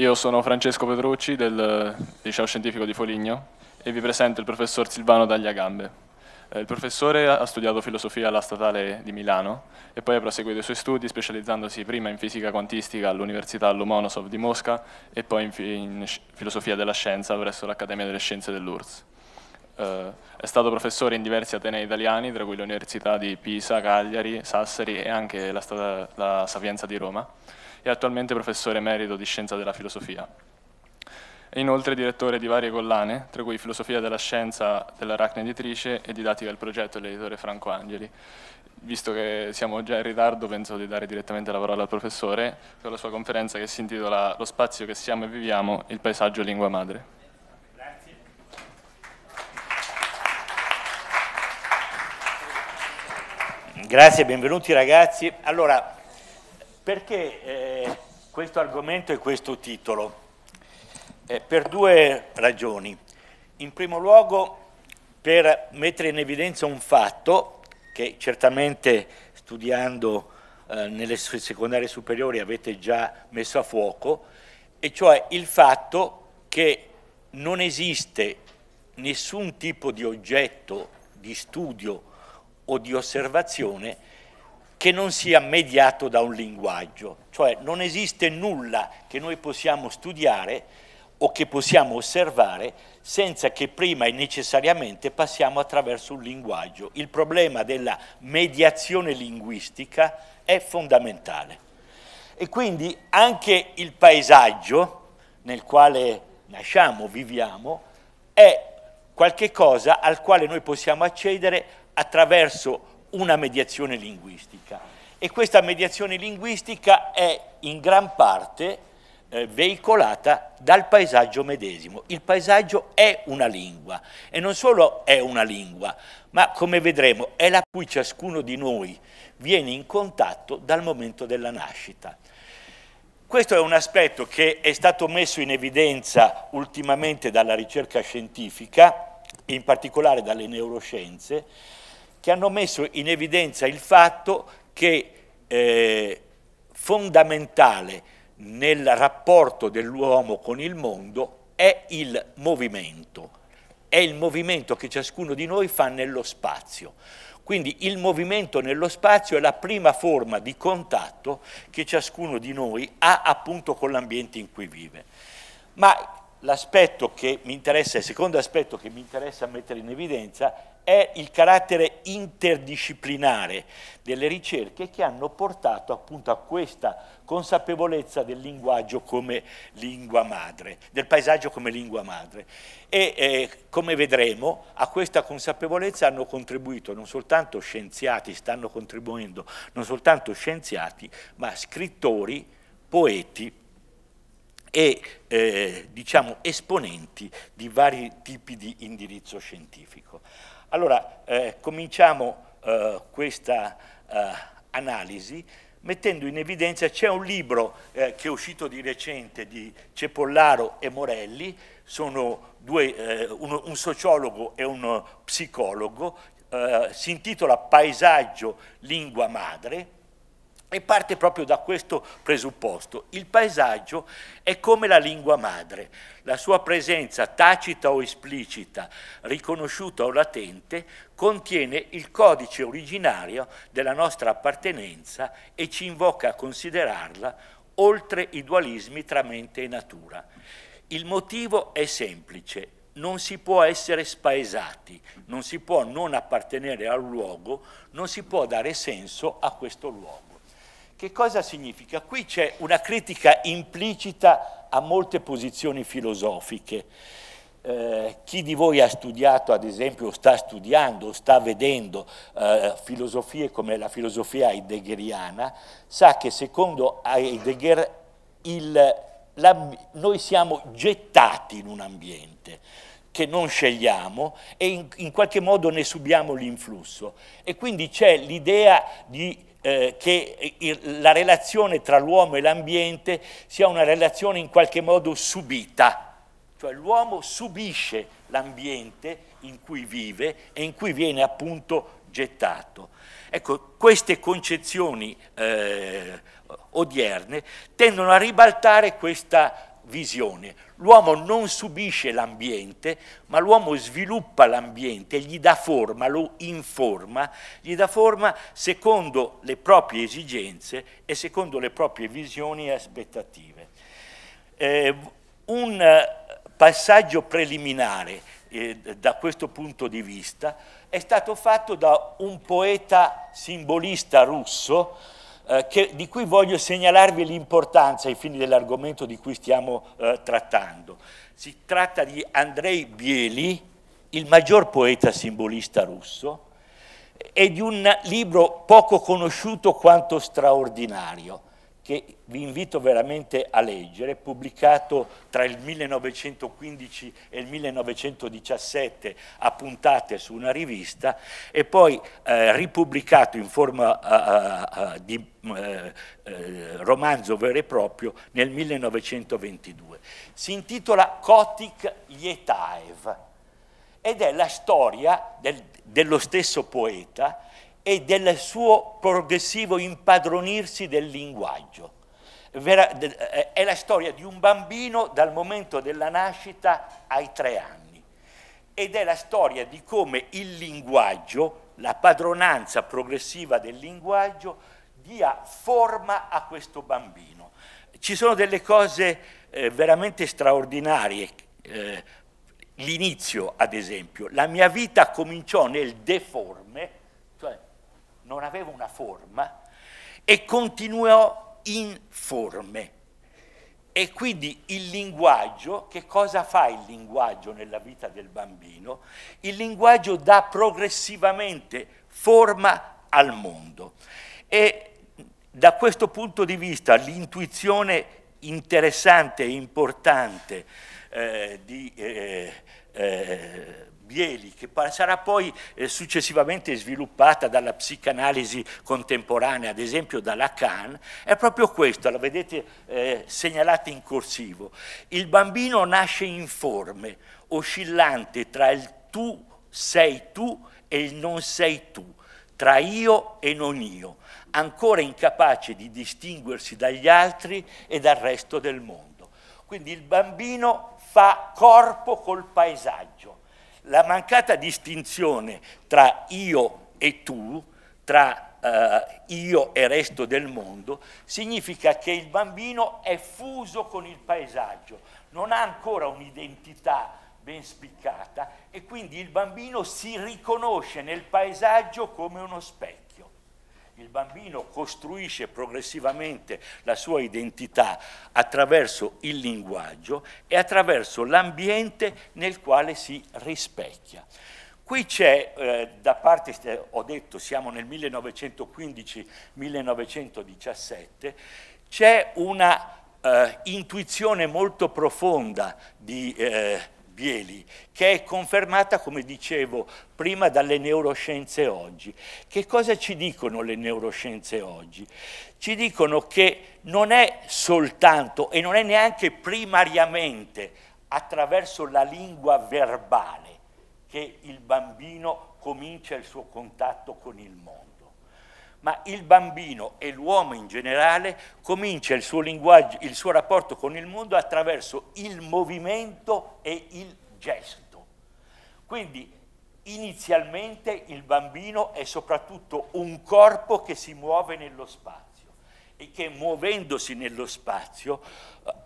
Io sono Francesco Petrucci del Liceo Scientifico di Foligno e vi presento il professor Silvano Dagliagambe. Eh, il professore ha studiato filosofia alla Statale di Milano e poi ha proseguito i suoi studi specializzandosi prima in fisica quantistica all'Università Lomonosov di Mosca e poi in, filosofia della scienza presso l'Accademia delle Scienze dell'URSS. Eh, è stato professore in diversi atenei italiani, tra cui le università di Pisa, Cagliari, Sassari e anche la, la Sapienza di Roma e attualmente professore emerito di Scienza della Filosofia. È inoltre direttore di varie collane, tra cui Filosofia della Scienza dell'Aracne Editrice e Didattica del Progetto dell'editore Franco Angeli. Visto che siamo già in ritardo, penso di dare direttamente la parola al professore per la sua conferenza che si intitola Lo spazio che siamo e viviamo, il paesaggio lingua madre. Grazie, benvenuti ragazzi. Allora, perché eh, questo argomento e questo titolo? Eh, per due ragioni. In primo luogo per mettere in evidenza un fatto che certamente studiando eh, nelle secondarie superiori avete già messo a fuoco, e cioè il fatto che non esiste nessun tipo di oggetto di studio o di osservazione che non sia mediato da un linguaggio, cioè non esiste nulla che noi possiamo studiare o che possiamo osservare senza che prima e necessariamente passiamo attraverso un linguaggio. Il problema della mediazione linguistica è fondamentale. E quindi anche il paesaggio nel quale nasciamo, viviamo, è qualche cosa al quale noi possiamo accedere attraverso una mediazione linguistica e questa mediazione linguistica è in gran parte eh, veicolata dal paesaggio medesimo. Il paesaggio è una lingua e non solo è una lingua, ma come vedremo è la cui ciascuno di noi viene in contatto dal momento della nascita. Questo è un aspetto che è stato messo in evidenza ultimamente dalla ricerca scientifica, in particolare dalle neuroscienze, che hanno messo in evidenza il fatto che eh, fondamentale nel rapporto dell'uomo con il mondo è il movimento, è il movimento che ciascuno di noi fa nello spazio. Quindi il movimento nello spazio è la prima forma di contatto che ciascuno di noi ha appunto con l'ambiente in cui vive. Ma l'aspetto che mi interessa, il secondo aspetto che mi interessa mettere in evidenza è il carattere interdisciplinare delle ricerche che hanno portato appunto a questa consapevolezza del linguaggio come lingua madre, del paesaggio come lingua madre. E eh, come vedremo a questa consapevolezza hanno contribuito non soltanto scienziati, stanno contribuendo non soltanto scienziati, ma scrittori, poeti, e eh, diciamo, esponenti di vari tipi di indirizzo scientifico. Allora, eh, cominciamo eh, questa eh, analisi mettendo in evidenza, c'è un libro eh, che è uscito di recente di Cepollaro e Morelli, sono due, eh, uno, un sociologo e uno psicologo, si intitola Paesaggio, lingua madre, e parte proprio da questo presupposto. Il paesaggio è come la lingua madre, la sua presenza tacita o esplicita, riconosciuta o latente, contiene il codice originario della nostra appartenenza e ci invoca a considerarla oltre i dualismi tra mente e natura. Il motivo è semplice, non si può essere spaesati, non si può non appartenere al luogo, non si può dare senso a questo luogo. Che cosa significa? Qui c'è una critica implicita a molte posizioni filosofiche. Eh, chi di voi ha studiato, ad esempio, o sta studiando, o sta vedendo eh, filosofie come la filosofia heideggeriana, sa che secondo Heidegger il, la, noi siamo gettati in un ambiente che non scegliamo e in, in qualche modo ne subiamo l'influsso. E quindi c'è l'idea di eh, che la relazione tra l'uomo e l'ambiente sia una relazione in qualche modo subita, cioè l'uomo subisce l'ambiente in cui vive e in cui viene appunto gettato. Ecco, queste concezioni eh, odierne tendono a ribaltare questa visione. L'uomo non subisce l'ambiente, ma l'uomo sviluppa l'ambiente, gli dà forma, lo informa, gli dà forma secondo le proprie esigenze e secondo le proprie visioni e aspettative. Eh, un eh, passaggio preliminare eh, da questo punto di vista è stato fatto da un poeta simbolista russo, eh, che, di cui voglio segnalarvi l'importanza ai fini dell'argomento di cui stiamo eh, trattando. Si tratta di Andrei Bieli, il maggior poeta simbolista russo, e di un libro poco conosciuto quanto straordinario, che vi invito veramente a leggere, pubblicato tra il 1915 e il 1917 a puntate su una rivista e poi eh, ripubblicato in forma eh, eh, eh di eh, eh, romanzo vero e proprio nel 1922. Si intitola Kotik Lietaev ed è la storia del, dello stesso poeta e del suo progressivo impadronirsi del linguaggio. Eh, è la storia di un bambino dal momento della nascita ai tre anni ed è la storia di come il linguaggio, la padronanza progressiva del linguaggio dia forma a questo bambino. Ci sono delle cose eh, veramente straordinarie. Eh, l'inizio, ad esempio, la mia vita cominciò nel deforme, cioè non avevo una forma, e continuò informe. E quindi il linguaggio, che cosa fa il linguaggio nella vita del bambino? Il linguaggio dà progressivamente forma al mondo. E da questo punto di vista l'intuizione interessante e importante eh, di eh, eh, Bieli, che sarà poi eh, successivamente sviluppata dalla psicanalisi contemporanea, ad esempio da Lacan, è proprio questo, la vedete eh, segnalata in corsivo. Il bambino nasce informe, oscillante tra il tu sei tu e il non sei tu, tra io e non io, ancora incapace di distinguersi dagli altri e dal resto del mondo. Quindi il bambino fa corpo col paesaggio, la mancata distinzione tra io e tu, tra eh, io e resto del mondo, significa che il bambino è fuso con il paesaggio, non ha ancora un'identità ben spiccata e quindi il bambino si riconosce nel paesaggio come uno specchio. Il bambino costruisce progressivamente la sua identità attraverso il linguaggio e attraverso l'ambiente nel quale si rispecchia. Qui c'è, eh, da parte, eh, ho detto, siamo nel 1915-1917, c'è una eh, intuizione molto profonda di... Eh, Bieli, che è confermata, come dicevo prima, dalle neuroscienze oggi. Che cosa ci dicono le neuroscienze oggi? Ci dicono che non è soltanto e non è neanche primariamente attraverso la lingua verbale che il bambino comincia il suo contatto con il mondo ma il bambino e l'uomo in generale comincia il suo, linguaggio, il suo rapporto con il mondo attraverso il movimento e il gesto. Quindi inizialmente il bambino è soprattutto un corpo che si muove nello spazio e che muovendosi nello spazio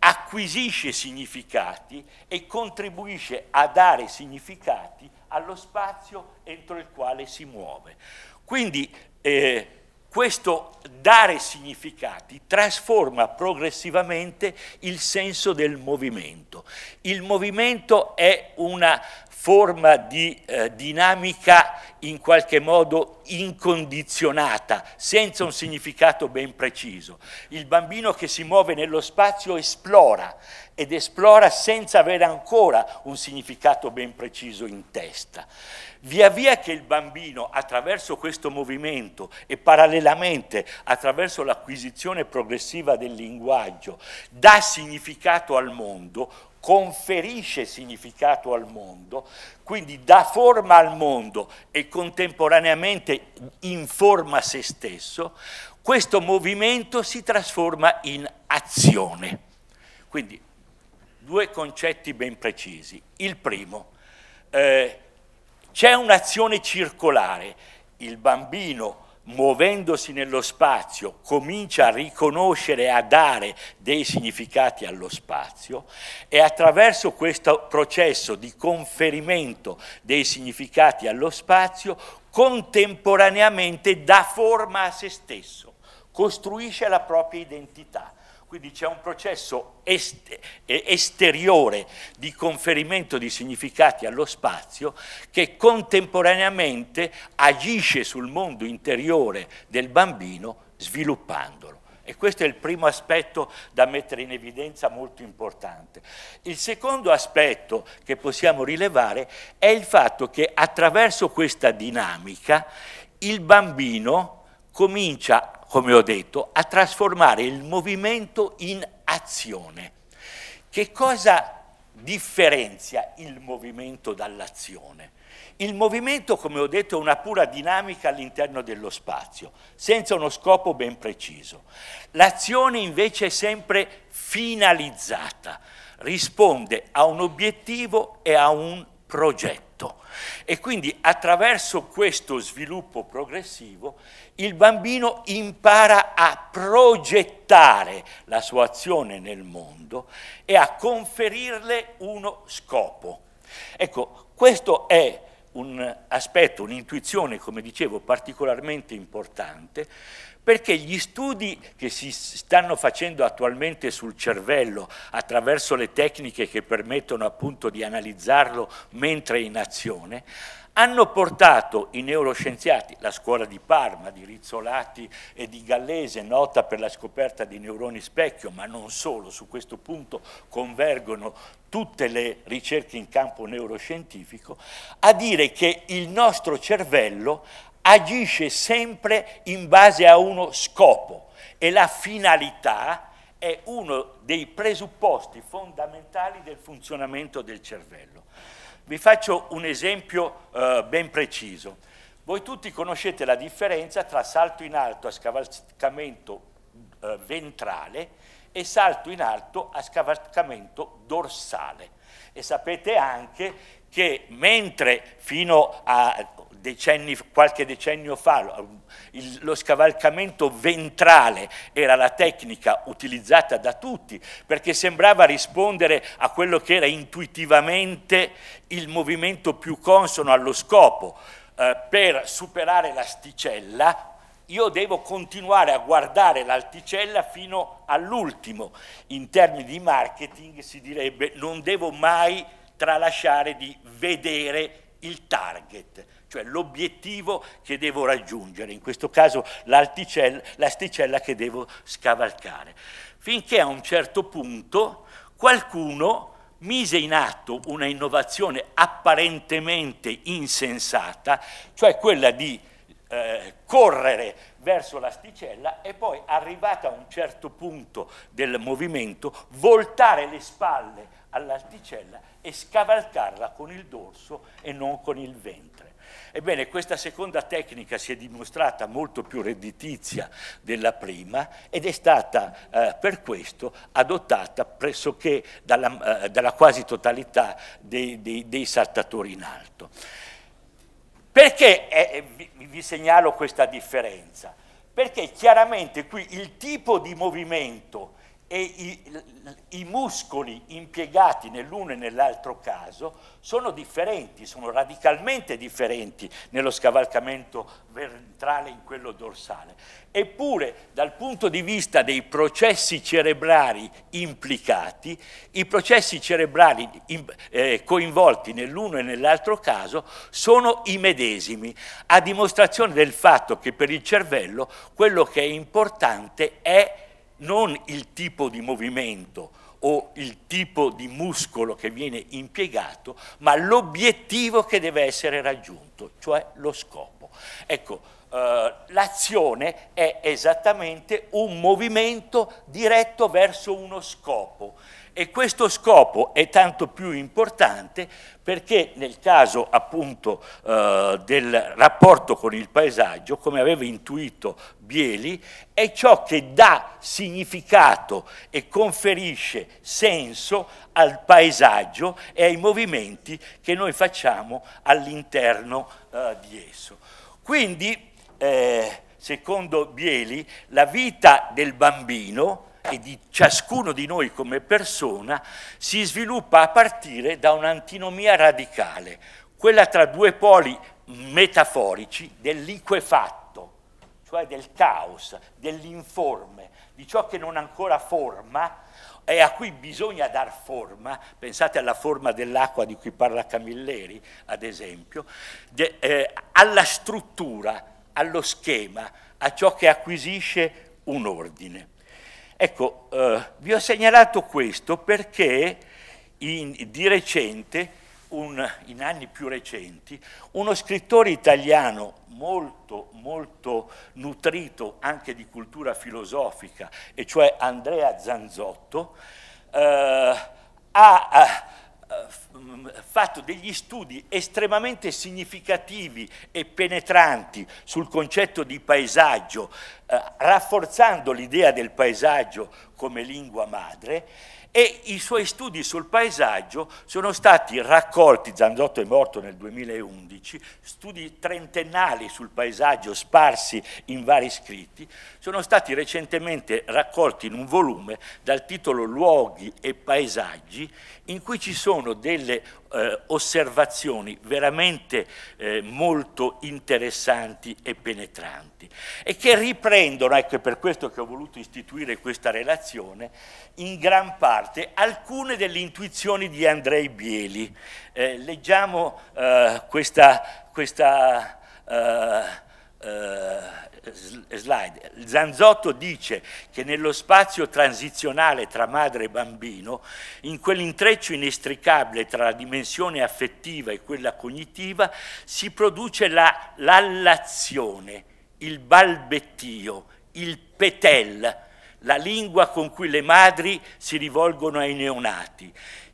acquisisce significati e contribuisce a dare significati allo spazio entro il quale si muove. Quindi eh, questo dare significati trasforma progressivamente il senso del movimento. Il movimento è una forma di eh, dinamica in qualche modo incondizionata, senza un significato ben preciso. Il bambino che si muove nello spazio esplora ed esplora senza avere ancora un significato ben preciso in testa. Via via che il bambino attraverso questo movimento e parallelamente attraverso l'acquisizione progressiva del linguaggio dà significato al mondo, conferisce significato al mondo, quindi dà forma al mondo e contemporaneamente informa se stesso, questo movimento si trasforma in azione. Quindi due concetti ben precisi. Il primo, eh, c'è un'azione circolare, il bambino muovendosi nello spazio, comincia a riconoscere, a dare dei significati allo spazio e attraverso questo processo di conferimento dei significati allo spazio contemporaneamente dà forma a se stesso, costruisce la propria identità. Quindi c'è un processo est esteriore di conferimento di significati allo spazio che contemporaneamente agisce sul mondo interiore del bambino sviluppandolo. E questo è il primo aspetto da mettere in evidenza molto importante. Il secondo aspetto che possiamo rilevare è il fatto che attraverso questa dinamica il bambino comincia come ho detto, a trasformare il movimento in azione. Che cosa differenzia il movimento dall'azione? Il movimento, come ho detto, è una pura dinamica all'interno dello spazio, senza uno scopo ben preciso. L'azione invece è sempre finalizzata, risponde a un obiettivo e a un progetto letto. E quindi attraverso questo sviluppo progressivo il bambino impara a progettare la sua azione nel mondo e a conferirle uno scopo. Ecco, questo è un aspetto, un'intuizione, come dicevo, particolarmente importante perché gli studi che si stanno facendo attualmente sul cervello attraverso le tecniche che permettono appunto di analizzarlo mentre è in azione hanno portato i neuroscienziati, la scuola di Parma, di Rizzolati e di Gallese, nota per la scoperta di neuroni specchio, ma non solo, su questo punto convergono tutte le ricerche in campo neuroscientifico, a dire che il nostro cervello agisce sempre in base a uno scopo e la finalità è uno dei presupposti fondamentali del funzionamento del cervello. Vi faccio un esempio eh, ben preciso. Voi tutti conoscete la differenza tra salto in alto a scavalcamento eh, ventrale e salto in alto a scavalcamento dorsale. E sapete anche che mentre fino a decenni, qualche decennio fa, il, lo scavalcamento ventrale era la tecnica utilizzata da tutti, perché sembrava rispondere a quello che era intuitivamente il movimento più consono allo scopo. Eh, per superare l'asticella, io devo continuare a guardare l'alticella fino all'ultimo. In termini di marketing si direbbe non devo mai tralasciare di vedere il target cioè l'obiettivo che devo raggiungere, in questo caso l'asticella che devo scavalcare. Finché a un certo punto qualcuno mise in atto una innovazione apparentemente insensata, cioè quella di eh, correre verso l'asticella e poi, arrivata a un certo punto del movimento, voltare le spalle all'asticella e scavalcarla con il dorso e non con il ventre. Ebbene, questa seconda tecnica si è dimostrata molto più redditizia della prima ed è stata eh, per questo adottata pressoché dalla, eh, dalla quasi totalità dei, dei, dei, saltatori in alto. Perché è, eh, eh, vi, vi segnalo questa differenza? Perché chiaramente qui il tipo di movimento e i, i muscoli impiegati nell'uno e nell'altro caso sono differenti, sono radicalmente differenti nello scavalcamento ventrale in quello dorsale. Eppure dal punto di vista dei processi cerebrali implicati, i processi cerebrali eh, coinvolti nell'uno e nell'altro caso sono i medesimi, a dimostrazione del fatto che per il cervello quello che è importante è non il tipo di movimento o il tipo di muscolo che viene impiegato, ma l'obiettivo che deve essere raggiunto, cioè lo scopo. Ecco, eh, l'azione è esattamente un movimento diretto verso uno scopo e questo scopo è tanto più importante perché nel caso appunto eh, del rapporto con il paesaggio, come aveva intuito Bieli, è ciò che dà significato e conferisce senso al paesaggio e ai movimenti che noi facciamo all'interno eh, di esso. Quindi, eh, secondo Bieli, la vita del bambino e di ciascuno di noi come persona si sviluppa a partire da un'antinomia radicale, quella tra due poli metaforici del liquefatto, cioè del caos, dell'informe, di ciò che non ha ancora forma e a cui bisogna dar forma, pensate alla forma dell'acqua di cui parla Camilleri, ad esempio, de, eh, alla struttura, allo schema, a ciò che acquisisce un ordine. Ecco, eh, vi ho segnalato questo perché in, di recente, un, in anni più recenti, uno scrittore italiano molto, molto nutrito anche di cultura filosofica, e cioè Andrea Zanzotto, eh, ha, ha eh, fatto degli studi estremamente significativi e penetranti sul concetto di paesaggio, eh, rafforzando l'idea del paesaggio come lingua madre e i suoi studi sul paesaggio sono stati raccolti, Zanzotto è morto nel 2011, studi trentennali sul paesaggio sparsi in vari scritti, sono stati recentemente raccolti in un volume dal titolo Luoghi e paesaggi, in cui ci sono delle eh, osservazioni veramente eh, molto interessanti e penetranti e che riprendono, ecco è per questo che ho voluto istituire questa relazione, in gran parte alcune delle intuizioni di Andrei Bieli. Eh, leggiamo eh, questa... questa eh, eh, slide. Zanzotto dice che nello spazio transizionale tra madre e bambino, in quell'intreccio inestricabile tra la dimensione affettiva e quella cognitiva, si produce la, l'allazione, il balbettio, il petel, la lingua con cui le madri si rivolgono ai neonati,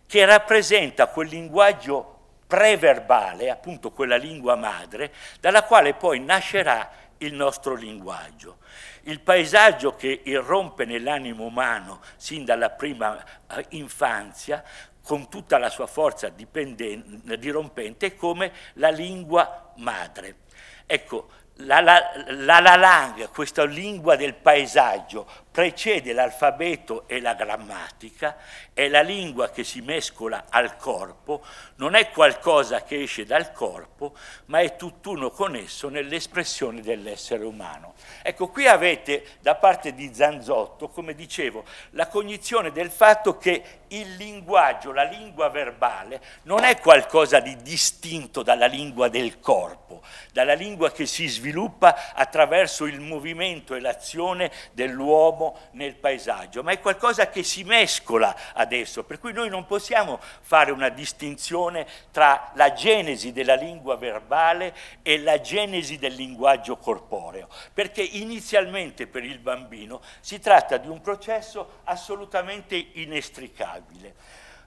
che rappresenta quel linguaggio preverbale, appunto quella lingua madre, dalla quale poi nascerà il nostro linguaggio. Il paesaggio che irrompe nell'animo umano sin dalla prima eh, infanzia, con tutta la sua forza dirompente, è come la lingua madre. Ecco, la la, la, la Lang, questa lingua del paesaggio, precede l'alfabeto e la grammatica, è la lingua che si mescola al corpo, non è qualcosa che esce dal corpo, ma è tutt'uno con esso nell'espressione dell'essere umano. Ecco, qui avete da parte di Zanzotto, come dicevo, la cognizione del fatto che il linguaggio, la lingua verbale, non è qualcosa di distinto dalla lingua del corpo, dalla lingua che si sviluppa attraverso il movimento e l'azione dell'uomo dell'uomo nel paesaggio, ma è qualcosa che si mescola adesso, per cui noi non possiamo fare una distinzione tra la genesi della lingua verbale e la genesi del linguaggio corporeo, perché inizialmente per il bambino si tratta di un processo assolutamente inestricabile.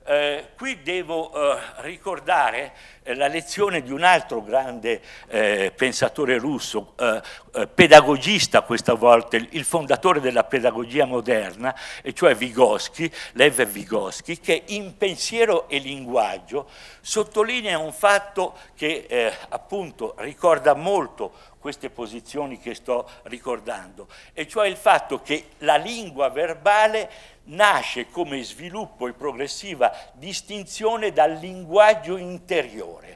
Eh, qui devo eh, ricordare eh, la lezione di un altro grande eh, pensatore russo, eh, pedagogista questa volta, il fondatore della pedagogia moderna, e cioè Vygotsky, Lev Vygotsky, che in pensiero e linguaggio sottolinea un fatto che appunto ricorda molto queste posizioni che sto ricordando, e cioè il fatto che la lingua verbale nasce come sviluppo e progressiva distinzione dal linguaggio interiore.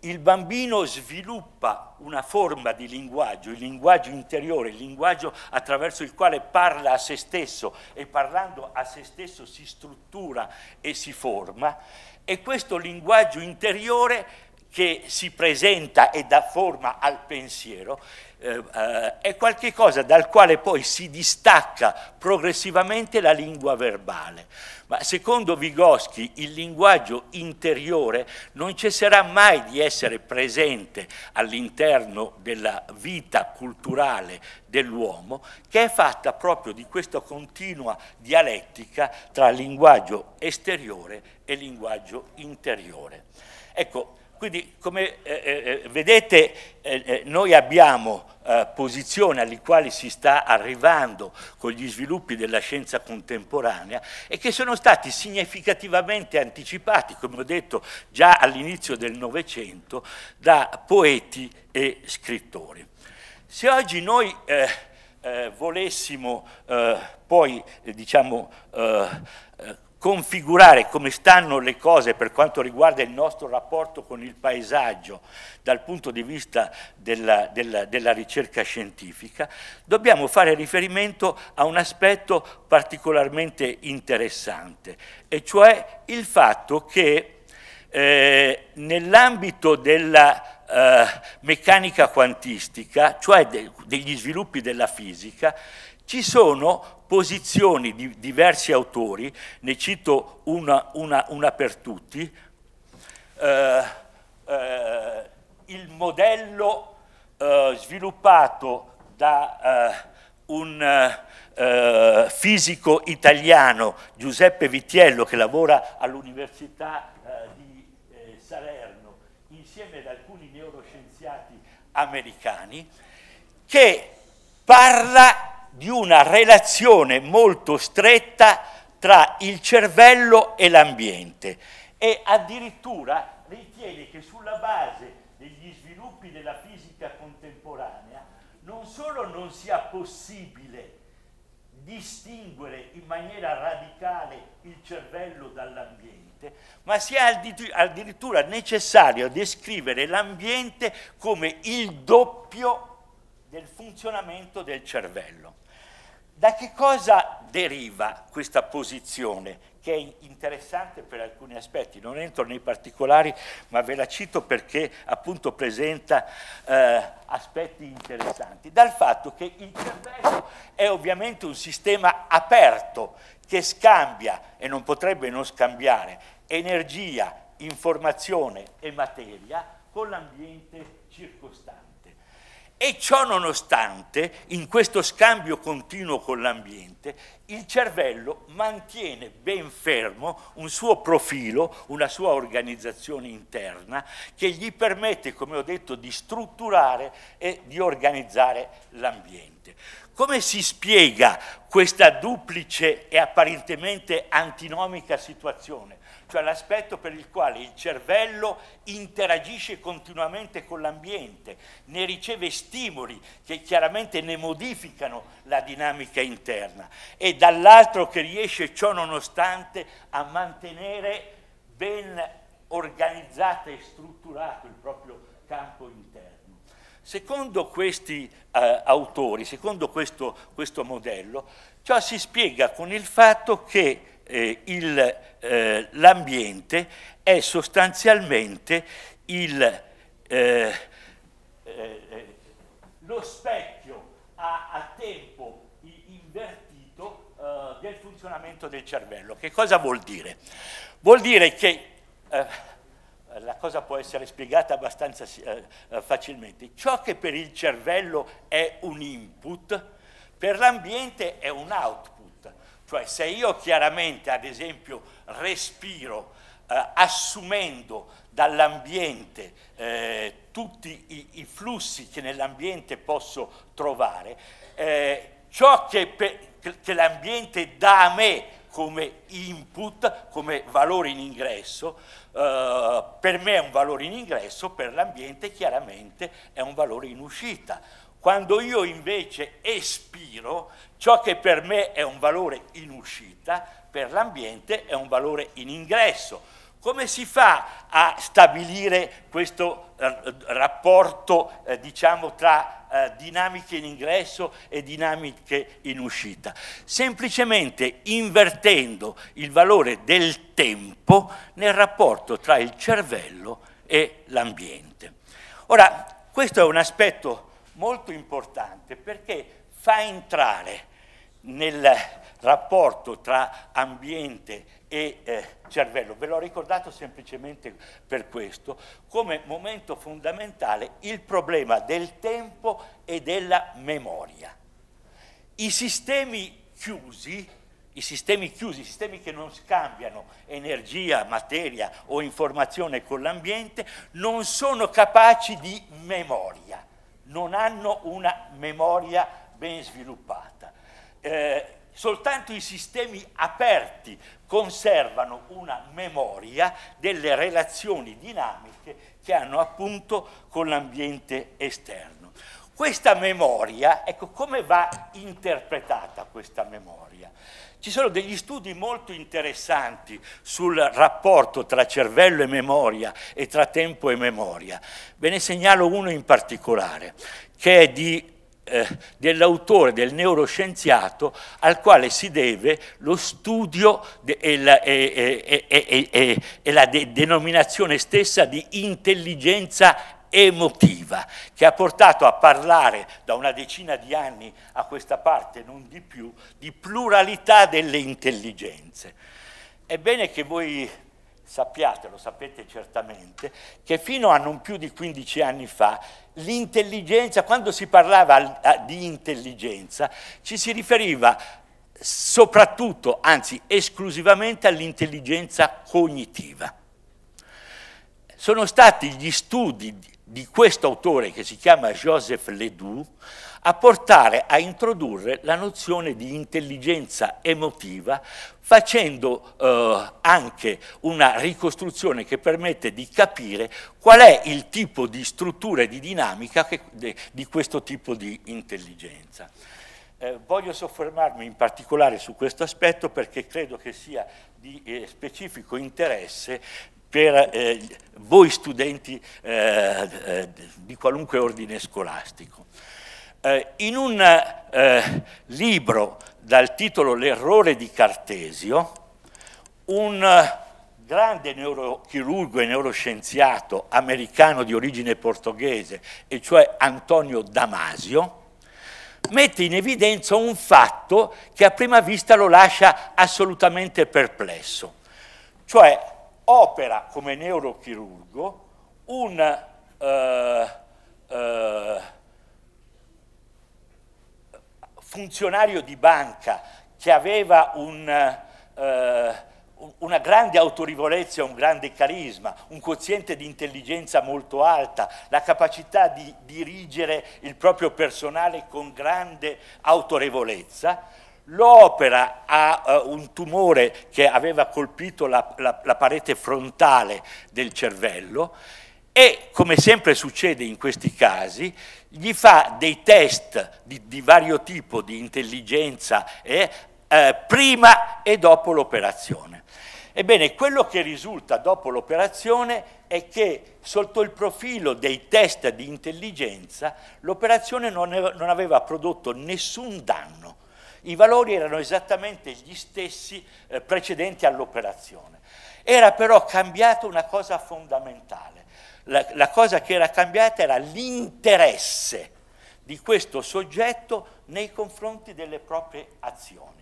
Il bambino sviluppa una forma di linguaggio, il linguaggio interiore, il linguaggio attraverso il quale parla a se stesso e parlando a se stesso si struttura e si forma e questo linguaggio interiore che si presenta e dà forma al pensiero eh, eh, è qualcosa dal quale poi si distacca progressivamente la lingua verbale. Ma secondo Vygotsky il linguaggio interiore non cesserà mai di essere presente all'interno della vita culturale dell'uomo, che è fatta proprio di questa continua dialettica tra linguaggio esteriore e linguaggio interiore. Ecco, quindi come eh, eh, eh vedete eh, eh, noi abbiamo posizioni alle quali si sta arrivando con gli sviluppi della scienza contemporanea e che sono stati significativamente anticipati, come ho detto già all'inizio del Novecento, da poeti e scrittori. Se oggi noi volessimo poi diciamo configurare come stanno le cose per quanto riguarda il nostro rapporto con il paesaggio dal punto di vista della, della, della ricerca scientifica, dobbiamo fare riferimento a un aspetto particolarmente interessante, e cioè il fatto che eh, nell'ambito della eh, meccanica quantistica, cioè de degli sviluppi della fisica, ci sono posizioni di diversi autori, ne cito una, una, una per tutti, eh, eh, il modello eh, sviluppato da eh, un eh, fisico italiano, Giuseppe Vitiello, che lavora all'Università eh, di Salerno, insieme ad alcuni neuroscienziati americani, che parla di una relazione molto stretta tra il cervello e l'ambiente e addirittura ritiene che sulla base degli sviluppi della fisica contemporanea non solo non sia possibile distinguere in maniera radicale il cervello dall'ambiente, ma sia addirittura necessario descrivere l'ambiente come il doppio del funzionamento del cervello. Da che cosa deriva questa posizione? Che è interessante per alcuni aspetti, non entro nei particolari, ma ve la cito perché appunto presenta eh, aspetti interessanti. Dal fatto che il cervello è ovviamente un sistema aperto che scambia, e non potrebbe non scambiare, energia, informazione e materia con l'ambiente circostante e ciò nonostante, in questo scambio continuo con l'ambiente, il cervello mantiene ben fermo un suo profilo, una sua organizzazione interna che gli permette, come ho detto, di strutturare e di organizzare l'ambiente. Come si spiega questa duplice e apparentemente antinomica situazione cioè l'aspetto per il quale il cervello interagisce continuamente con l'ambiente, ne riceve stimoli che chiaramente ne modificano la dinamica interna e dall'altro che riesce ciò nonostante a mantenere ben organizzato e strutturato il proprio campo interno. Secondo questi eh, autori, secondo questo, questo modello, ciò si spiega con il fatto che eh, eh, l'ambiente è sostanzialmente il, eh, eh, eh lo specchio a, a tempo invertito eh, del funzionamento del cervello. Che cosa vuol dire? Vuol dire che la cosa può essere spiegata abbastanza eh, facilmente. Ciò che per il cervello è un input, per l'ambiente è un output. Cioè se io chiaramente, ad esempio, respiro eh, assumendo dall'ambiente eh, tutti i, i, flussi che nell'ambiente posso trovare, eh, ciò che, che l'ambiente dà a me come input, come valore in ingresso, eh, per me è un valore in ingresso, per l'ambiente chiaramente è un valore in uscita quando io invece espiro, ciò che per me è un valore in uscita, per l'ambiente è un valore in ingresso. Come si fa a stabilire questo eh, rapporto eh, diciamo, tra eh, dinamiche in ingresso e dinamiche in uscita? Semplicemente invertendo il valore del tempo nel rapporto tra il cervello e l'ambiente. Ora, questo è un aspetto importante molto importante perché fa entrare nel rapporto tra ambiente e eh, cervello. Ve l'ho ricordato semplicemente per questo, come momento fondamentale il problema del tempo e della memoria. I sistemi chiusi, i sistemi chiusi, i sistemi che non scambiano energia, materia o informazione con l'ambiente, non sono capaci di memoria non hanno una memoria ben sviluppata. Eh, soltanto i sistemi aperti conservano una memoria delle relazioni dinamiche che hanno appunto con l'ambiente esterno. Questa memoria, ecco come va interpretata questa memoria? Ci sono degli studi molto interessanti sul rapporto tra cervello e memoria e tra tempo e memoria. Ve ne segnalo uno in particolare, che è di eh, dell'autore, del neuroscienziato, al quale si deve lo studio e la, e, e, e la de denominazione stessa di intelligenza emotiva che ha portato a parlare da una decina di anni a questa parte, non di più, di pluralità delle intelligenze. È bene che voi sappiate, lo sapete certamente, che fino a non più di 15 anni fa l'intelligenza, quando si parlava di intelligenza, ci si riferiva soprattutto, anzi esclusivamente all'intelligenza cognitiva sono stati gli studi di questo autore che si chiama Joseph Ledoux a portare a introdurre la nozione di intelligenza emotiva facendo eh, anche una ricostruzione che permette di capire qual è il tipo di struttura e di dinamica che, de, di questo tipo di intelligenza. Eh, voglio soffermarmi in particolare su questo aspetto perché credo che sia di eh, specifico interesse per eh, voi studenti eh, eh di qualunque ordine scolastico. Eh, in un eh, libro dal titolo L'errore di Cartesio, un grande neurochirurgo e neuroscienziato americano di origine portoghese, e cioè Antonio Damasio, mette in evidenza un fatto che a prima vista lo lascia assolutamente perplesso, cioè opera come neurochirurgo un eh, eh, funzionario di banca che aveva un, eh, una grande autorevolezza, e un grande carisma, un quoziente di intelligenza molto alta, la capacità di dirigere il proprio personale con grande autorevolezza, l'opera ha uh, un tumore che aveva colpito la, la, la parete frontale del cervello e, come sempre succede in questi casi, gli fa dei test di, di vario tipo di intelligenza eh, eh, prima e dopo l'operazione. Ebbene, quello che risulta dopo l'operazione è che sotto il profilo dei test di intelligenza l'operazione non, non aveva prodotto nessun danno i valori erano esattamente gli stessi eh, precedenti all'operazione. Era però cambiata una cosa fondamentale. La, la cosa che era cambiata era l'interesse di questo soggetto nei confronti delle proprie azioni.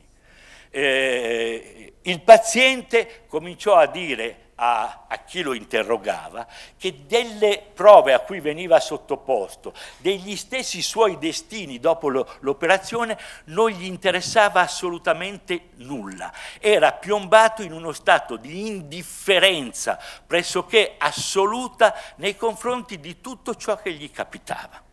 Eh, il paziente cominciò a dire a, a, chi lo interrogava che delle prove a cui veniva sottoposto, degli stessi suoi destini dopo l'operazione, non gli interessava assolutamente nulla. Era piombato in uno stato di indifferenza pressoché assoluta nei confronti di tutto ciò che gli capitava.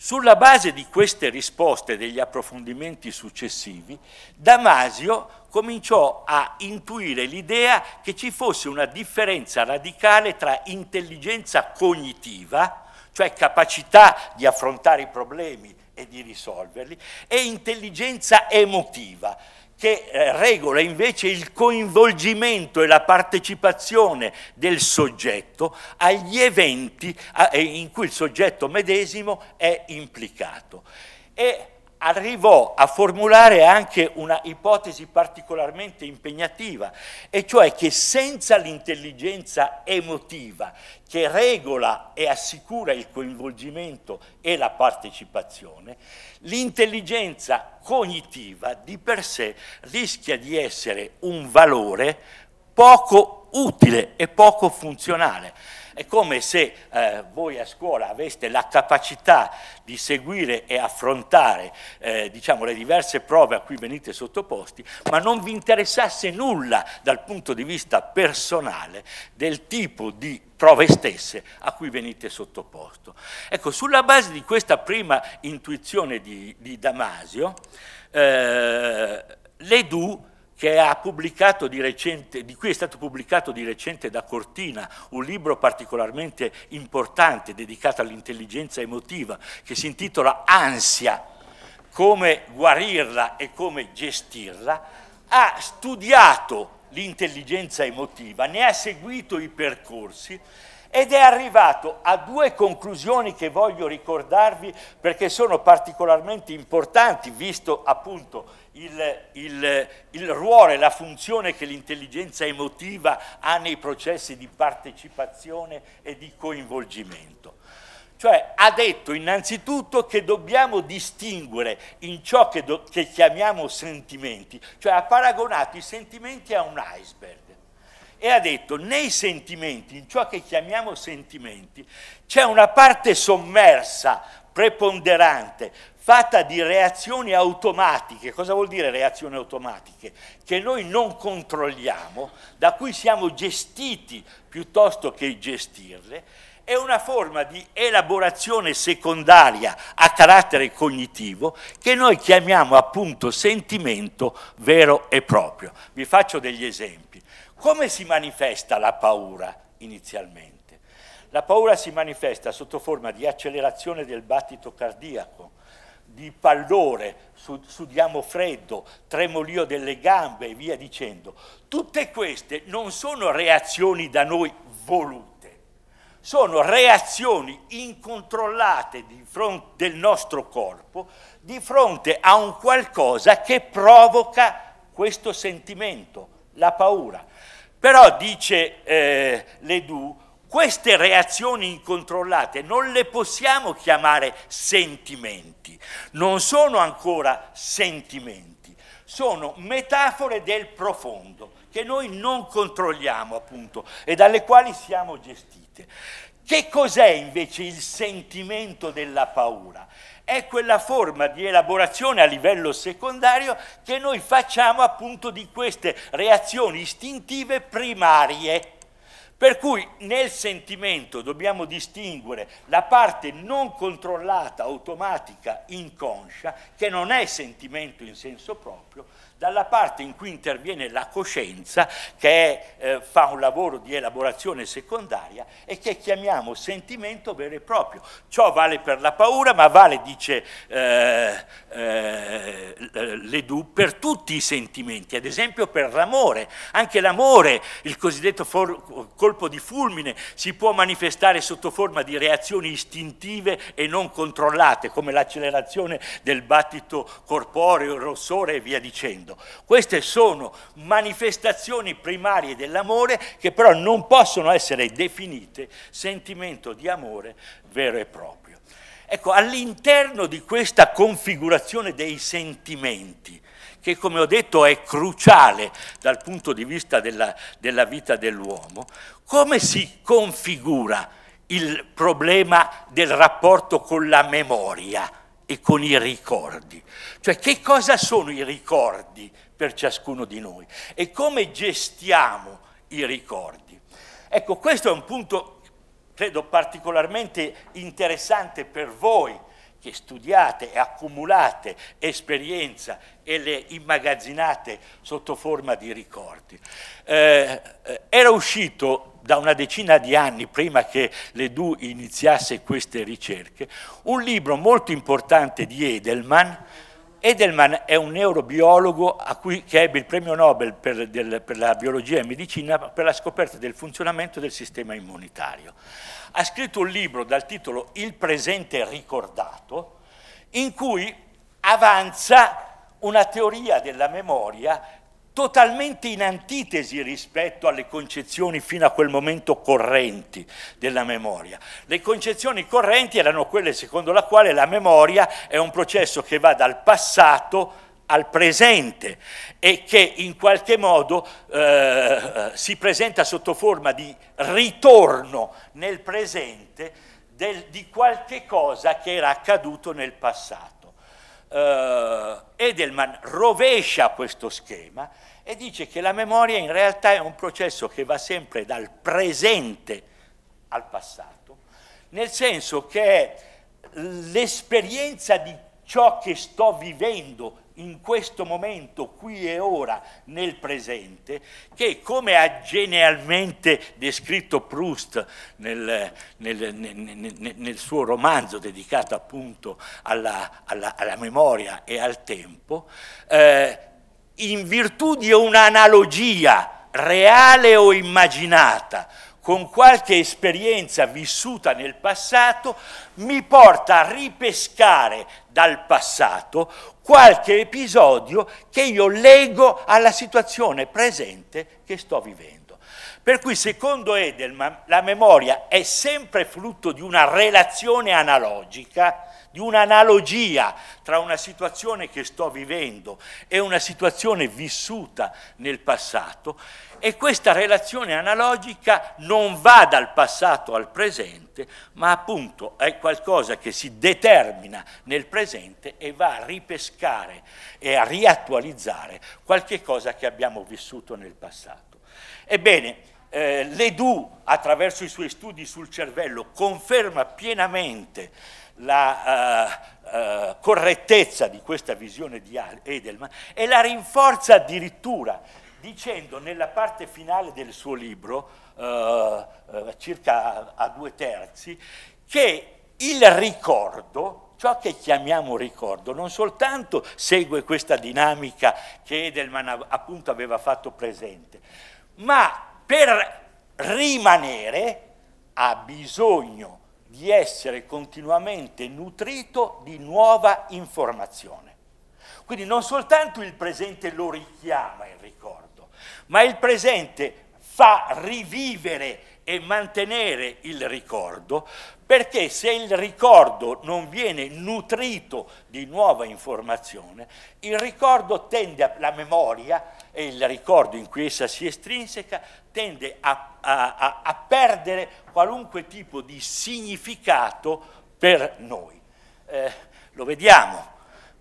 Sulla base di queste risposte e degli approfondimenti successivi, Damasio cominciò a intuire l'idea che ci fosse una differenza radicale tra intelligenza cognitiva, cioè capacità di affrontare i problemi e di risolverli, e intelligenza emotiva, che eh, regola invece il coinvolgimento e la partecipazione del soggetto agli eventi eh, in cui il soggetto medesimo è implicato. E arrivò a formulare anche una ipotesi particolarmente impegnativa, e cioè che senza l'intelligenza emotiva che regola e assicura il coinvolgimento e la partecipazione, l'intelligenza cognitiva di per sé rischia di essere un valore poco utile e poco funzionale. È come se eh, voi a scuola aveste la capacità di seguire e affrontare eh, diciamo, le diverse prove a cui venite sottoposti, ma non vi interessasse nulla dal punto di vista personale del tipo di prove stesse a cui venite sottoposto. Ecco, sulla base di questa prima intuizione di, di Damasio, eh, l'Edu di, recente, di cui è stato pubblicato di recente da Cortina un libro particolarmente importante dedicato all'intelligenza emotiva che si intitola Ansia, come guarirla e come gestirla, ha studiato l'intelligenza emotiva, ne ha seguito i percorsi ed è arrivato a due conclusioni che voglio ricordarvi perché sono particolarmente importanti, visto appunto il, il, il ruolo e la funzione che l'intelligenza emotiva ha nei processi di partecipazione e di coinvolgimento. Cioè ha detto innanzitutto che dobbiamo distinguere in ciò che, che chiamiamo sentimenti, cioè ha paragonato i sentimenti a un iceberg e ha detto nei sentimenti, in ciò che chiamiamo sentimenti, c'è una parte sommersa, preponderante, fatta di reazioni automatiche. Cosa vuol dire reazioni automatiche? Che noi non controlliamo, da cui siamo gestiti piuttosto che gestirle, è una forma di elaborazione secondaria a carattere cognitivo che noi chiamiamo appunto sentimento vero e proprio. Vi faccio degli esempi. Come si manifesta la paura inizialmente? La paura si manifesta sotto forma di accelerazione del battito cardiaco, di pallore, sudiamo freddo, tremolio delle gambe e via dicendo. Tutte queste non sono reazioni da noi volute, sono reazioni incontrollate del nostro corpo di fronte a un qualcosa che provoca questo sentimento, la paura. Però, dice eh, Ledoux, queste reazioni incontrollate non le possiamo chiamare sentimenti, non sono ancora sentimenti, sono metafore del profondo che noi non controlliamo appunto e dalle quali siamo gestite. Che cos'è invece il sentimento della paura? è quella forma di elaborazione a livello secondario che noi facciamo appunto di queste reazioni istintive primarie. Per cui nel sentimento dobbiamo distinguere la parte non controllata, automatica, inconscia, che non è sentimento in senso proprio, dalla parte in cui interviene la coscienza che eh, fa un lavoro di elaborazione secondaria e che chiamiamo sentimento vero e proprio. Ciò vale per la paura, ma vale, dice eh, eh, Ledoux, per tutti i sentimenti, ad esempio per l'amore. Anche l'amore, il cosiddetto colpo di fulmine, si può manifestare sotto forma di reazioni istintive e non controllate, come l'accelerazione del battito corporeo, il rossore e via dicendo mondo. Queste sono manifestazioni primarie dell'amore che però non possono essere definite sentimento di amore vero e proprio. Ecco, all'interno di questa configurazione dei sentimenti, che come ho detto è cruciale dal punto di vista della, della vita dell'uomo, come si configura il problema del rapporto con la memoria? e con i ricordi. Cioè che cosa sono i ricordi per ciascuno di noi e come gestiamo i ricordi. Ecco, questo è un punto, credo, particolarmente interessante per voi che studiate e accumulate esperienza e le immagazzinate sotto forma di ricordi. Eh, eh era uscito da una decina di anni prima che l'Edu iniziasse queste ricerche, un libro molto importante di Edelman. Edelman è un neurobiologo a cui, che ebbe il premio Nobel per, del, per la biologia e medicina per la scoperta del funzionamento del sistema immunitario ha scritto un libro dal titolo Il presente ricordato, in cui avanza una teoria della memoria totalmente in antitesi rispetto alle concezioni fino a quel momento correnti della memoria. Le concezioni correnti erano quelle secondo la quale la memoria è un processo che va dal passato al presente e che in qualche modo eh, si presenta sotto forma di ritorno nel presente del, di qualche cosa che era accaduto nel passato. Eh, Edelman rovescia questo schema e dice che la memoria in realtà è un processo che va sempre dal presente al passato, nel senso che è l'esperienza di ciò che sto vivendo in questo momento, qui e ora, nel presente, che come ha genialmente descritto Proust nel, nel, nel, nel suo romanzo dedicato appunto alla, alla, alla memoria e al tempo, eh, in virtù di un'analogia reale o immaginata con qualche esperienza vissuta nel passato, mi porta a ripescare dal passato qualche episodio che io leggo alla situazione presente che sto vivendo. Per cui, secondo Edelman, la memoria è sempre frutto di una relazione analogica, di un'analogia tra una situazione che sto vivendo e una situazione vissuta nel passato, e questa relazione analogica non va dal passato al presente, ma appunto è qualcosa che si determina nel presente e va a ripescare e a riattualizzare qualche cosa che abbiamo vissuto nel passato. Ebbene, eh, l'Edu, attraverso i suoi studi sul cervello, conferma pienamente la uh, uh, correttezza di questa visione di Edelman e la rinforza addirittura dicendo nella parte finale del suo libro, eh, eh, circa a due terzi, che il ricordo, ciò che chiamiamo ricordo non soltanto segue questa dinamica che Edelman appunto aveva fatto presente, ma per rimanere ha bisogno di essere continuamente nutrito di nuova informazione. Quindi non soltanto il presente lo richiama ma il presente fa rivivere e mantenere il ricordo, perché se il ricordo non viene nutrito di nuova informazione, il ricordo tende, a, la memoria e il ricordo in cui essa si estrinseca, tende a, a, a perdere qualunque tipo di significato per noi. Eh, lo vediamo,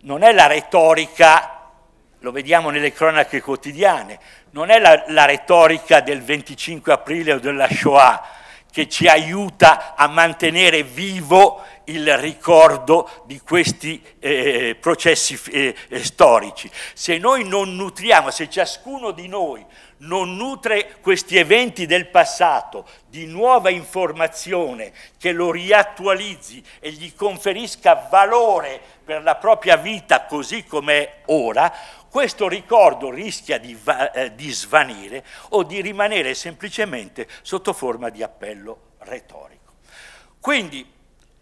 non è la retorica, lo vediamo nelle cronache quotidiane, non è la, la retorica del 25 aprile o della Shoah che ci aiuta a mantenere vivo il ricordo di questi eh, processi eh, eh, storici. Se noi non nutriamo, se ciascuno di noi non nutre questi eventi del passato di nuova informazione che lo riattualizzi e gli conferisca valore per la propria vita così com'è ora, questo ricordo rischia di, eh, di svanire o di rimanere semplicemente sotto forma di appello retorico. Quindi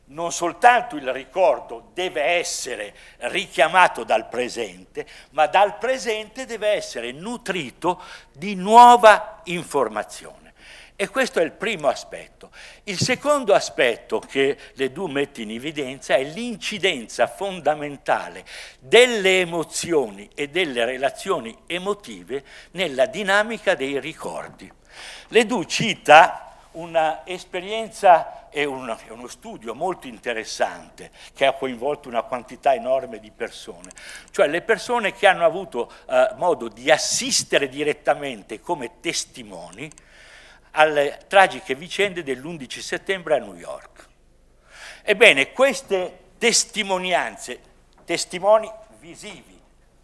non soltanto il ricordo deve essere richiamato dal presente, ma dal presente deve essere nutrito di nuova informazione. E questo è il primo aspetto. Il secondo aspetto che le due mette in evidenza è l'incidenza fondamentale delle emozioni e delle relazioni emotive nella dinamica dei ricordi. Le due cita un'esperienza e un, uno studio molto interessante che ha coinvolto una quantità enorme di persone, cioè le persone che hanno avuto eh, modo di assistere direttamente come testimoni alle tragiche vicende dell'11 settembre a New York. Ebbene, queste testimonianze, testimoni visivi,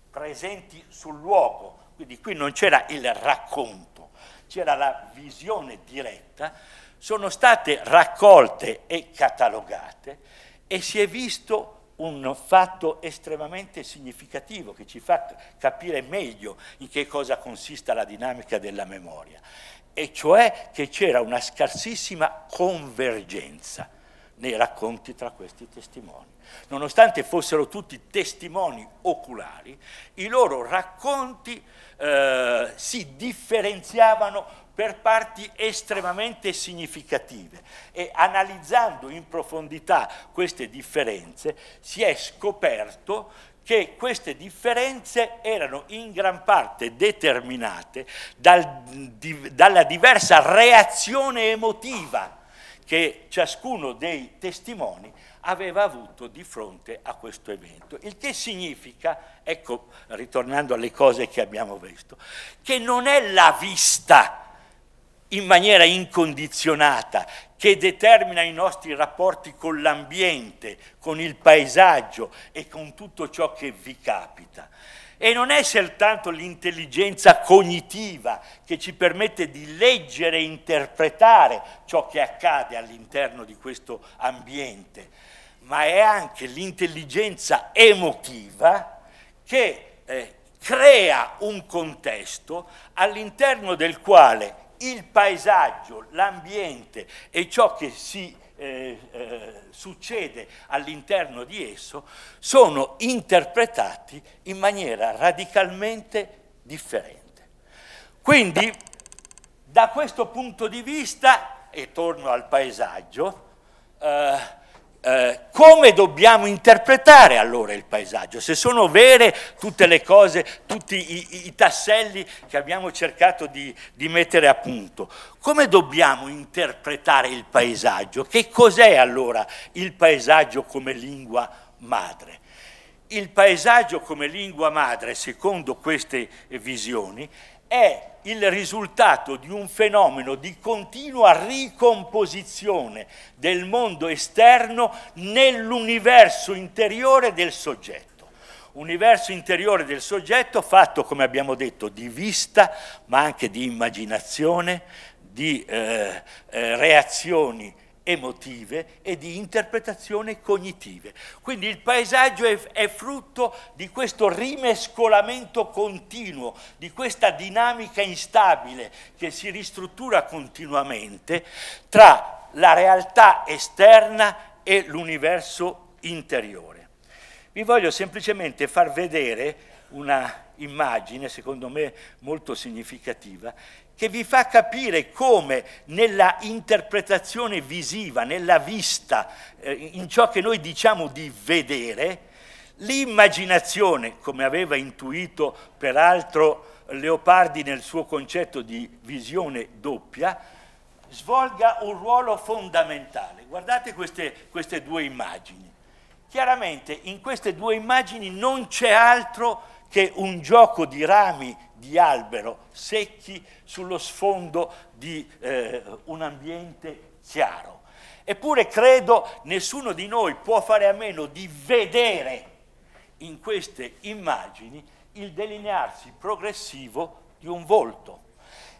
presenti sul luogo, quindi qui non c'era il racconto, c'era la visione diretta, sono state raccolte e catalogate e si è visto un fatto estremamente significativo che ci fa capire meglio in che cosa consista la dinamica della memoria e cioè che c'era una scarsissima convergenza nei racconti tra questi testimoni. Nonostante fossero tutti testimoni oculari, i loro racconti eh, si differenziavano per parti estremamente significative e analizzando in profondità queste differenze si è scoperto che queste differenze erano in gran parte determinate dal, di, dalla diversa reazione emotiva che ciascuno dei testimoni aveva avuto di fronte a questo evento. Il che significa, ecco, ritornando alle cose che abbiamo visto, che non è la vista in maniera incondizionata, che determina i nostri rapporti con l'ambiente, con il paesaggio e con tutto ciò che vi capita. E non è soltanto l'intelligenza cognitiva che ci permette di leggere e interpretare ciò che accade all'interno di questo ambiente, ma è anche l'intelligenza emotiva che eh, crea un contesto all'interno del quale il paesaggio, l'ambiente e ciò che si eh, eh, succede all'interno di esso sono interpretati in maniera radicalmente differente. Quindi da questo punto di vista, e torno al paesaggio, eh, eh, come dobbiamo interpretare allora il paesaggio? Se sono vere tutte le cose, tutti i, i tasselli che abbiamo cercato di, di, mettere a punto, come dobbiamo interpretare il paesaggio? Che cos'è allora il paesaggio come lingua madre? Il paesaggio come lingua madre, secondo queste visioni, è il risultato di un fenomeno di continua ricomposizione del mondo esterno nell'universo interiore del soggetto. Universo interiore del soggetto fatto, come abbiamo detto, di vista, ma anche di immaginazione, di eh, eh, reazioni emotive e di interpretazione cognitive. Quindi il paesaggio è, è, frutto di questo rimescolamento continuo, di questa dinamica instabile che si ristruttura continuamente tra la realtà esterna e l'universo interiore. Vi voglio semplicemente far vedere una immagine, secondo me molto significativa, che vi fa capire come nella interpretazione visiva, nella vista, eh, in ciò che noi diciamo di vedere, l'immaginazione, come aveva intuito peraltro Leopardi nel suo concetto di visione doppia, svolga un ruolo fondamentale. Guardate queste, queste due immagini. Chiaramente in queste due immagini non c'è altro che un gioco di rami di albero, secchi sullo sfondo di eh, un ambiente chiaro. Eppure credo nessuno di noi può fare a meno di vedere in queste immagini il delinearsi progressivo di un volto.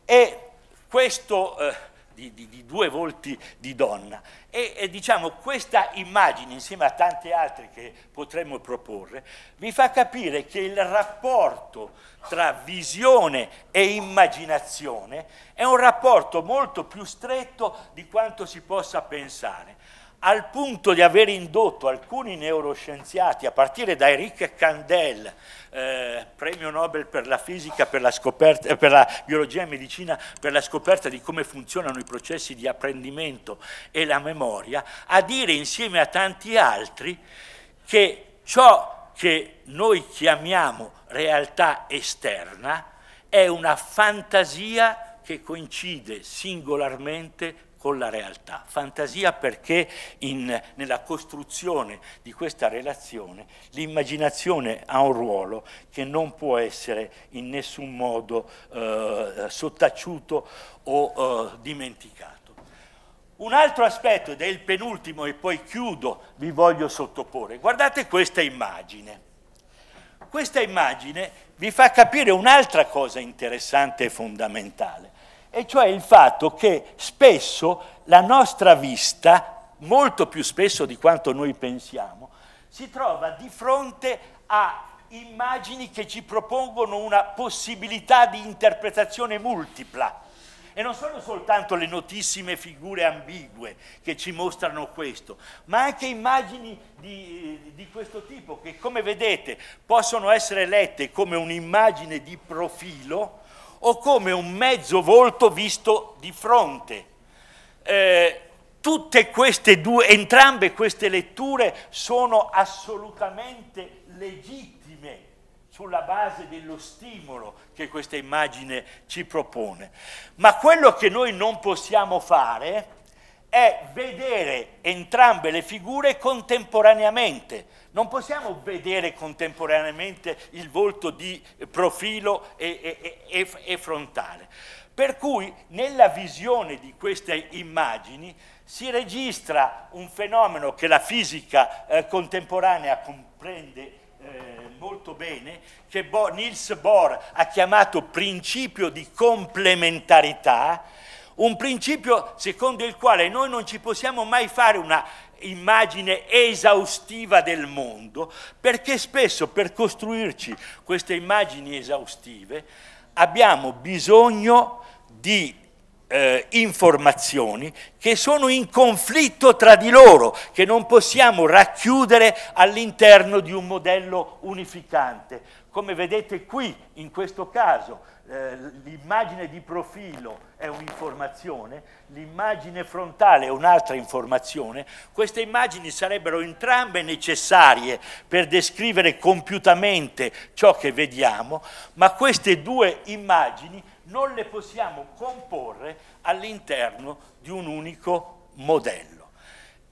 E questo eh, di, di, di due volti di donna. E, e diciamo questa immagine, insieme a tante altre che potremmo proporre, vi fa capire che il rapporto tra visione e immaginazione è un rapporto molto più stretto di quanto si possa pensare al punto di aver indotto alcuni neuroscienziati, a partire da Eric Kandel, eh, premio Nobel per la fisica, per la, scoperta, eh, per la biologia e medicina, per la scoperta di come funzionano i processi di apprendimento e la memoria, a dire insieme a tanti altri che ciò che noi chiamiamo realtà esterna è una fantasia che coincide singolarmente con la realtà. Fantasia perché in, nella costruzione di questa relazione l'immaginazione ha un ruolo che non può essere in nessun modo eh, sottaciuto o eh, dimenticato. Un altro aspetto, ed è il penultimo e poi chiudo, vi voglio sottoporre. Guardate questa immagine. Questa immagine vi fa capire un'altra cosa interessante e fondamentale e cioè il fatto che spesso la nostra vista, molto più spesso di quanto noi pensiamo, si trova di fronte a immagini che ci propongono una possibilità di interpretazione multipla. E non sono soltanto le notissime figure ambigue che ci mostrano questo, ma anche immagini di, di questo tipo che, come vedete, possono essere lette come un'immagine di profilo, o come un mezzo volto visto di fronte. Eh, tutte queste due, entrambe queste letture sono assolutamente legittime sulla base dello stimolo che questa immagine ci propone. Ma quello che noi non possiamo fare è vedere entrambe le figure contemporaneamente. Non possiamo vedere contemporaneamente il volto di profilo e, e, e, frontale. Per cui nella visione di queste immagini si registra un fenomeno che la fisica eh, contemporanea comprende eh, molto bene, che Bo Niels Bohr ha chiamato principio di complementarità, un principio secondo il quale noi non ci possiamo mai fare una immagine esaustiva del mondo, perché spesso per costruirci queste immagini esaustive abbiamo bisogno di eh, informazioni che sono in conflitto tra di loro, che non possiamo racchiudere all'interno di un modello unificante. Come vedete qui, in questo caso, eh, l'immagine di profilo è un'informazione, l'immagine frontale è un'altra informazione. Queste immagini sarebbero entrambe necessarie per descrivere compiutamente ciò che vediamo, ma queste due immagini non le possiamo comporre all'interno di un unico modello.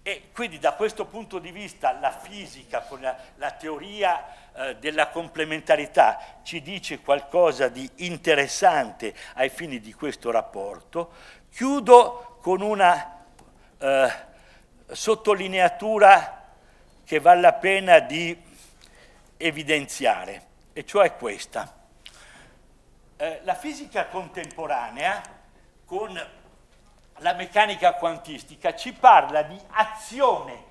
E quindi da questo punto di vista la fisica con la, la teoria eh, della complementarità ci dice qualcosa di interessante ai fini di questo rapporto. Chiudo con una eh, sottolineatura che vale la pena di evidenziare, e cioè questa. Eh, la fisica contemporanea con la meccanica quantistica ci parla di azione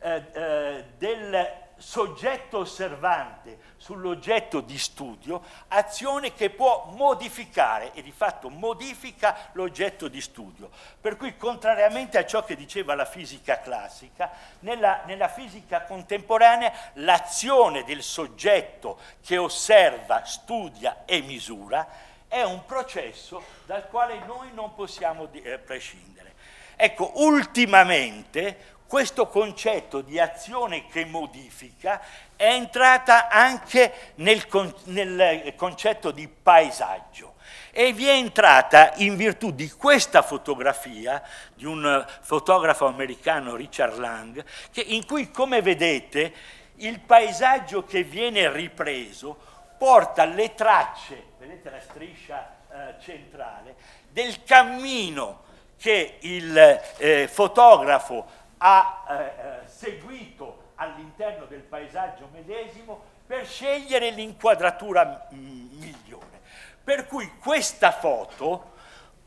eh, eh del soggetto osservante sull'oggetto di studio, azione che può modificare e di fatto modifica l'oggetto di studio. Per cui, contrariamente a ciò che diceva la fisica classica, nella, nella fisica contemporanea l'azione del soggetto che osserva, studia e misura è un processo dal quale noi non possiamo eh, prescindere. Ecco, ultimamente questo concetto di azione che modifica è entrata anche nel, con, nel eh, concetto di paesaggio e vi è entrata in virtù di questa fotografia di un eh, fotografo americano Richard Lang, che, in cui come vedete il paesaggio che viene ripreso porta le tracce, vedete la striscia eh, centrale, del cammino che il eh, fotografo ha eh, eh, seguito all'interno del paesaggio medesimo per scegliere l'inquadratura migliore. Per cui questa foto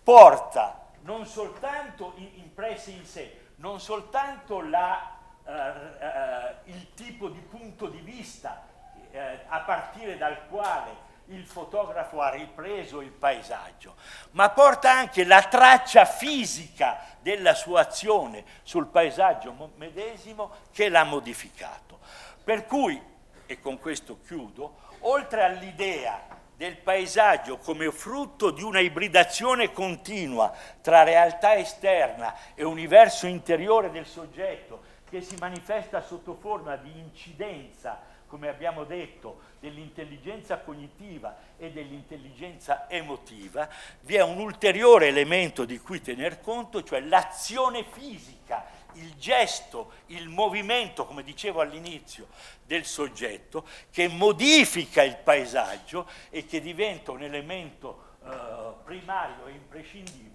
porta non soltanto impresse in sé, non soltanto la, eh, eh, il tipo di punto di vista eh, a partire dal quale il fotografo ha ripreso il paesaggio, ma porta anche la traccia fisica della sua azione sul paesaggio medesimo che l'ha modificato. Per cui, e con questo chiudo, oltre all'idea del paesaggio come frutto di una ibridazione continua tra realtà esterna e universo interiore del soggetto, che si manifesta sotto forma di incidenza, come abbiamo detto, dell'intelligenza cognitiva e dell'intelligenza emotiva, vi è un ulteriore elemento di cui tener conto, cioè l'azione fisica, il gesto, il movimento, come dicevo all'inizio, del soggetto, che modifica il paesaggio e che diventa un elemento eh, primario e imprescindibile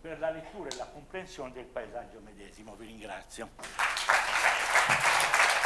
per la lettura e la comprensione del paesaggio medesimo. Vi ringrazio.